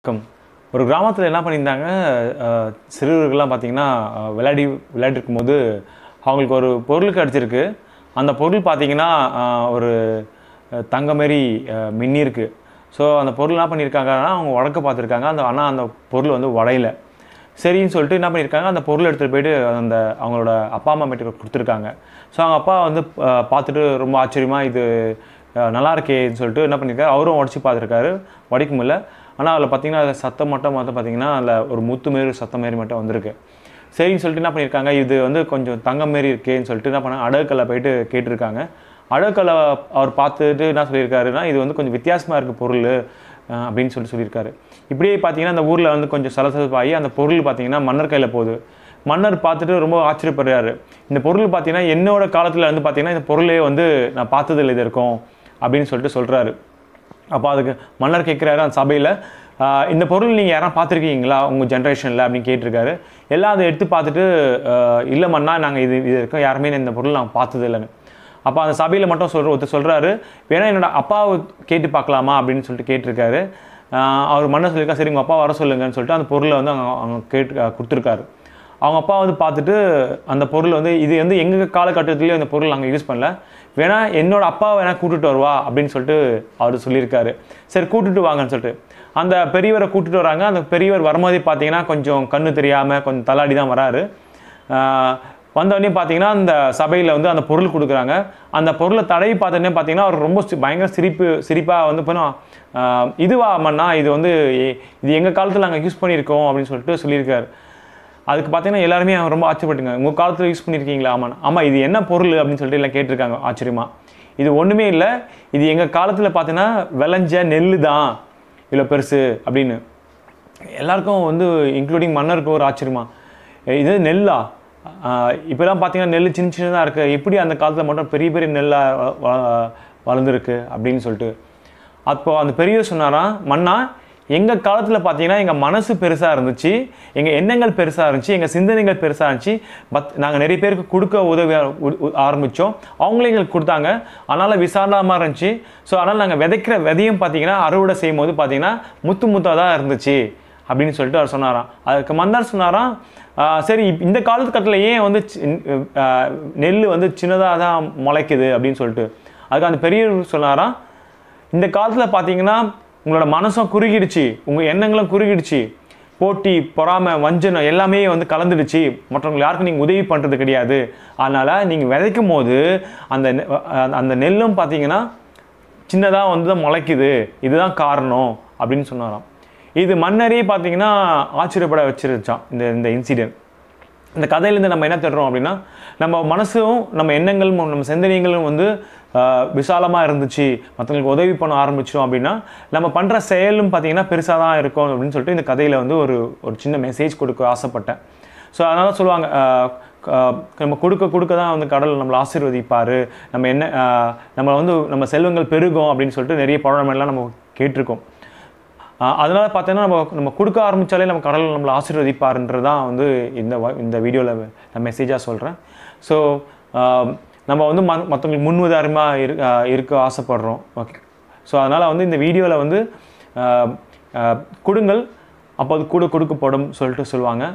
வணக்கம் ஒரு கிராமத்தில் என்ன பண்ணியிருந்தாங்க சிறுவர்கள்லாம் பார்த்திங்கன்னா விளையாடி விளையாடிருக்கும் போது அவங்களுக்கு ஒரு பொருள் கிடச்சிருக்கு அந்த பொருள் பார்த்திங்கன்னா ஒரு தங்க மாரி மின்னி இருக்குது ஸோ அந்த பொருள் என்ன பண்ணியிருக்காங்கன்னா அவங்க உடக்க பார்த்துருக்காங்க அந்த ஆனால் அந்த பொருள் வந்து உடையில சரின்னு சொல்லிட்டு என்ன பண்ணியிருக்காங்க அந்த பொருள் எடுத்துகிட்டு போயிட்டு அந்த அவங்களோட அப்பா அம்மா மேட்டு கொடுத்துருக்காங்க ஸோ அவங்க அப்பா வந்து பார்த்துட்டு ரொம்ப ஆச்சரியமாக இது நல்லா இருக்கேன்னு சொல்லிட்டு என்ன பண்ணியிருக்காரு அவரும் உடச்சி பார்த்துருக்காரு உடைக்க முடியல ஆனால் அதில் பார்த்தீங்கன்னா அதில் சத்தம் மட்டும் வந்து பார்த்திங்கன்னா அதில் ஒரு முத்து மாரி சத்தம் மாரி மட்டும் வந்திருக்கு சரின்னு சொல்லிட்டு என்ன பண்ணியிருக்காங்க இது வந்து கொஞ்சம் தங்கம் மாரி இருக்கேன்னு சொல்லிட்டு என்ன பண்ண அடகலை போயிட்டு கேட்டிருக்காங்க அடகலை அவர் பார்த்துட்டு என்ன சொல்லியிருக்காருன்னா இது வந்து கொஞ்சம் வித்தியாசமாக இருக்குது பொருள் அப்படின்னு சொல்லி சொல்லியிருக்காரு இப்படியே பார்த்தீங்கன்னா அந்த ஊரில் வந்து கொஞ்சம் சலசலப்பாகி அந்த பொருள் பார்த்தீங்கன்னா மன்னர் கையில் போகுது மன்னர் பார்த்துட்டு ரொம்ப ஆச்சரியப்படுறாரு இந்த பொருள் பார்த்தீங்கன்னா என்னோடய காலத்தில் வந்து பார்த்தீங்கன்னா இந்த பொருளே வந்து நான் பார்த்ததில்லை இது இருக்கும் அப்படின்னு சொல்லிட்டு சொல்கிறாரு அப்போ அதுக்கு மன்னர் கேட்குறாரு அந்த சபையில் இந்த பொருள் நீங்கள் யாரும் பார்த்துருக்கீங்களா உங்கள் ஜென்ரேஷனில் அப்படின்னு கேட்டிருக்காரு எல்லாம் அதை எடுத்து பார்த்துட்டு இல்லை மன்னா நாங்கள் இது இது இருக்கோம் யாருமே இந்த பொருள் நாங்கள் பார்த்தது இல்லைன்னு அப்போ அந்த சபையில் மட்டும் சொல்கிற ஒருத்தர் சொல்கிறாரு வேணால் என்னோடய அப்பாவை கேட்டு பார்க்கலாமா அப்படின்னு சொல்லிட்டு கேட்டிருக்காரு அவர் மன்னர் சொல்லியிருக்கா சரி உங்கள் அப்பா வர சொல்லுங்கன்னு சொல்லிட்டு அந்த பொருளை வந்து அவங்க அவங்க கேட்டு கொடுத்துருக்காரு அவங்க அப்பா வந்து பார்த்துட்டு அந்த பொருள் வந்து இது வந்து எங்கள் காலகட்டத்துலேயும் அந்த பொருள் நாங்கள் யூஸ் பண்ணல வேணால் என்னோட அப்பாவை வேணால் கூட்டுட்டு வருவா அப்படின்னு சொல்லிட்டு அவர் சொல்லியிருக்காரு சரி கூட்டுட்டு வாங்கன்னு சொல்லிட்டு அந்த பெரியவரை கூட்டுட்டு வராங்க அந்த பெரியவர் வரும்போதே பார்த்தீங்கன்னா கொஞ்சம் கண்ணு தெரியாமல் கொஞ்சம் தள்ளாடி தான் வராரு வந்தவொடனே பார்த்தீங்கன்னா அந்த சபையில் வந்து அந்த பொருள் கொடுக்குறாங்க அந்த பொருளை தடவி பார்த்தோன்னே பார்த்தீங்கன்னா அவர் ரொம்ப பயங்கர சிரிப்பு சிரிப்பாக வந்து போனால் இதுவா அம்மண்ணா இது வந்து இது எங்கள் காலத்தில் நாங்கள் யூஸ் பண்ணியிருக்கோம் அப்படின்னு சொல்லிட்டு சொல்லியிருக்காரு அதுக்கு பார்த்தீங்கன்னா எல்லாருமே ரொம்ப ஆச்சரியப்பட்டுங்க உங்கள் காலத்தில் யூஸ் பண்ணியிருக்கீங்களா ஆமாம் ஆமாம் இது என்ன பொருள் அப்படின்னு சொல்லிட்டு எல்லாம் கேட்டிருக்காங்க ஆச்சரியமா இது ஒன்றுமே இல்லை இது எங்கள் காலத்தில் பார்த்தீங்கன்னா விளைஞ்ச நெல் தான் இவ்வளோ பெருசு அப்படின்னு எல்லாருக்கும் வந்து இன்க்ளூடிங் மன்னருக்கு ஒரு ஆச்சரியமா இது நெல்லா இப்போலாம் பார்த்தீங்கன்னா நெல் சின்ன சின்னதாக இருக்குது எப்படி அந்த காலத்தில் மட்டும் பெரிய பெரிய நெல்லாக வளர்ந்துருக்கு அப்படின்னு சொல்லிட்டு அப்போது அந்த பெரியவர் சொன்னாராம் மன்னா எங்கள் காலத்தில் பார்த்தீங்கன்னா எங்கள் மனசு பெருசாக இருந்துச்சு எங்கள் எண்ணங்கள் பெருசாக இருந்துச்சு எங்கள் சிந்தனைகள் பெருசாக இருந்துச்சு பத் நாங்கள் நிறைய பேருக்கு கொடுக்க உதவி ஆரம்பித்தோம் அவங்களும் எங்களுக்கு கொடுத்தாங்க அதனால் விசாரணமாக இருந்துச்சு ஸோ அதனால் நாங்கள் விதைக்கிற விதையும் பார்த்தீங்கன்னா அறுவடை செய்யும் போது பார்த்தீங்கன்னா முத்து முத்தாக தான் இருந்துச்சு அப்படின்னு சொல்லிட்டு அவர் சொன்னாராம் அதுக்கு மந்தார் சொன்னாராம் சரி இந்த காலத்துக்கட்டத்தில் ஏன் வந்து நெல் வந்து சின்னதாக தான் முளைக்குது அப்படின்னு சொல்லிட்டு அதுக்கு அந்த பெரியவர் சொன்னாராம் இந்த காலத்தில் பார்த்தீங்கன்னா உங்களோட மனசும் குறுகிடுச்சு உங்கள் எண்ணங்களும் குறுகிடுச்சு போட்டி பொறாமை வஞ்சனம் எல்லாமே வந்து கலந்துடுச்சு மற்றவங்க யாருக்கும் நீங்கள் உதவி பண்ணுறது கிடையாது அதனால் நீங்கள் விதைக்கும் போது அந்த அந்த நெல்லும் பார்த்தீங்கன்னா சின்னதாக வந்து தான் முளைக்குது இதுதான் காரணம் அப்படின்னு சொன்னாராம் இது மன்னரே பார்த்தீங்கன்னா ஆச்சரியப்பட வச்சிருச்சான் இந்த இந்த இன்சிடென்ட் இந்த கதையிலேருந்து நம்ம என்ன தேடுறோம் அப்படின்னா நம்ம மனசும் நம்ம எண்ணங்களும் நம்ம சிந்தனைகளும் வந்து விசாலமாக இருந்துச்சு மற்றவங்களுக்கு உதவி பண்ண ஆரம்பித்தோம் அப்படின்னா நம்ம பண்ணுற செயலும் பார்த்திங்கன்னா பெருசாக தான் இருக்கும் அப்படின்னு சொல்லிட்டு இந்த கதையில் வந்து ஒரு ஒரு சின்ன மெசேஜ் கொடுக்க ஆசைப்பட்டேன் ஸோ அதனால சொல்லுவாங்க நம்ம கொடுக்க கொடுக்க தான் வந்து கடல் நம்மளை ஆசீர்வதிப்பார் நம்ம என்ன நம்மளை வந்து நம்ம செல்வங்கள் பெருகும் அப்படின்னு சொல்லிட்டு நிறைய பழமெல்லாம் நம்ம கேட்டிருக்கோம் அதனால் பார்த்தீங்கன்னா நம்ம நம்ம கொடுக்க ஆரம்பித்தாலே நம்ம கடவுள் நம்மளை ஆசீர்வதிப்பார்ன்றது தான் வந்து இந்த இந்த வீடியோவில் நான் மெசேஜாக சொல்கிறேன் ஸோ நம்ம வந்து ம மற்றவங்களுக்கு முன்னுதாரணமாக இரு இருக்க ஆசைப்படுறோம் ஓகே ஸோ அதனால் வந்து இந்த வீடியோவில் வந்து கொடுங்கள் அப்போ அது கூட கொடுக்கப்படும் சொல்லிட்டு சொல்லுவாங்க